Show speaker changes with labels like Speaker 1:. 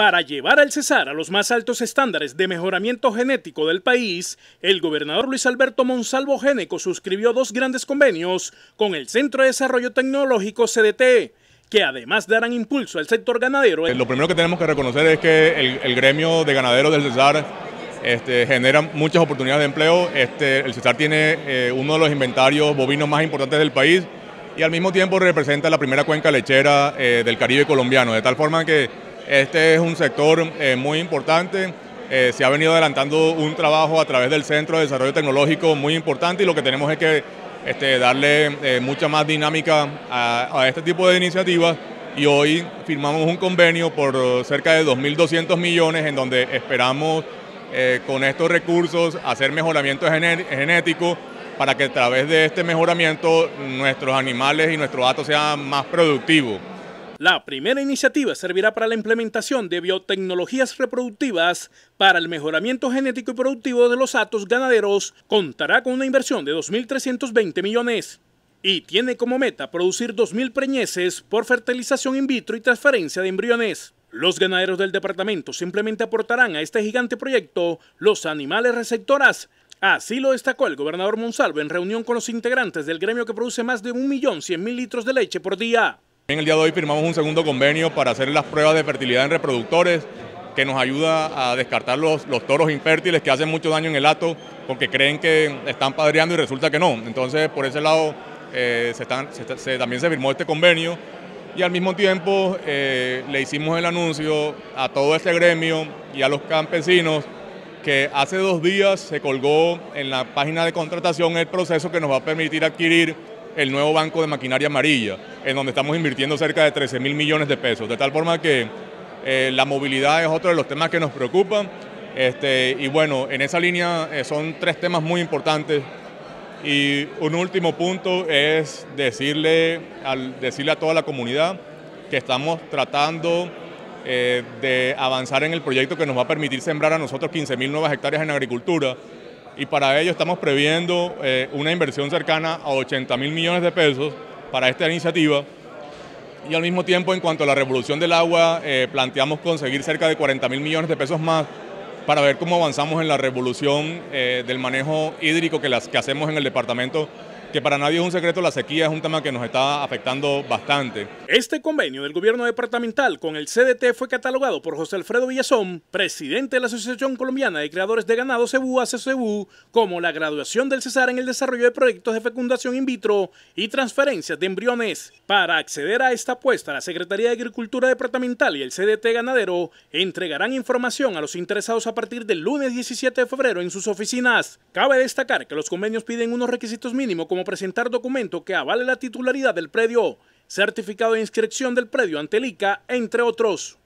Speaker 1: Para llevar al Cesar a los más altos estándares de mejoramiento genético del país, el gobernador Luis Alberto Monsalvo génico suscribió dos grandes convenios con el Centro de Desarrollo Tecnológico CDT, que además darán impulso al sector ganadero. Eh, lo primero que tenemos que reconocer es que el, gremio de ganaderos del Cesar este, genera muchas oportunidades de
Speaker 2: empleo. Este, el Cesar tiene eh, uno de los inventarios bovinos más importantes del país y al mismo tiempo representa la primera cuenca lechera eh, del Caribe colombiano, de tal forma que este es un sector eh, muy importante. Eh, se ha venido adelantando un trabajo a través del Centro de Desarrollo Tecnológico muy importante y lo que tenemos es que este, darle eh, mucha más dinámica a, este tipo de iniciativas y hoy firmamos un convenio por cerca de 2.200 millones en donde esperamos con estos recursos hacer mejoramiento genético para que a través de este mejoramiento nuestros animales y
Speaker 1: nuestros datos sean más productivos. La primera iniciativa servirá para la implementación de biotecnologías reproductivas para el mejoramiento genético y productivo de los atos ganaderos. Contará con una inversión de 2.320 millones y tiene como meta producir 2.000 preñeces por fertilización in vitro y transferencia de embriones. Los ganaderos del departamento simplemente aportarán a este gigante proyecto los animales receptoras. Así lo destacó el gobernador Monsalvo en reunión con los integrantes del gremio que produce más de 1.100.000 litros de leche por día el día de hoy firmamos un segundo convenio para hacer las pruebas de fertilidad en reproductores,
Speaker 2: que nos ayuda a descartar los, toros infértiles que hacen mucho daño en el hato porque creen que están padreando y resulta que no. Entonces, por ese lado, eh, también se firmó este convenio y al mismo tiempo eh, le hicimos el anuncio a todo este gremio y a los campesinos que hace dos días se colgó en la página de contratación el proceso que nos va a permitir adquirir el nuevo banco de maquinaria amarilla, en donde estamos invirtiendo cerca de 13 mil millones de pesos. De tal forma que eh, la movilidad es otro de los temas que nos preocupan. Este, y bueno, en esa línea eh, son tres temas muy importantes. Y un último punto es decirle, al, decirle a toda la comunidad que estamos tratando eh, de avanzar en el proyecto que nos va a permitir sembrar a nosotros 15 mil nuevas hectáreas en agricultura y para ello estamos previendo eh, una inversión cercana a 80 mil millones de pesos para esta iniciativa y al mismo tiempo en cuanto a la revolución del agua eh, planteamos conseguir cerca de 40 mil millones de pesos más para ver cómo avanzamos en la revolución eh, del manejo hídrico que, que hacemos en el departamento que para nadie es un secreto, la sequía es un tema que nos está
Speaker 1: afectando bastante. Este convenio del gobierno departamental con el CDT fue catalogado por José Alfredo Villazón, presidente de la Asociación Colombiana de Creadores de Ganado CEBU, como la graduación del Cesar en el desarrollo de proyectos de fecundación in vitro y transferencias de embriones. Para acceder a esta apuesta, la Secretaría de Agricultura Departamental y el CDT Ganadero entregarán información a los interesados a partir del lunes 17 de febrero en sus oficinas. Cabe destacar que los convenios piden unos requisitos mínimos como presentar documento que avale la titularidad del predio, certificado de inscripción del predio ante el ICA, entre otros.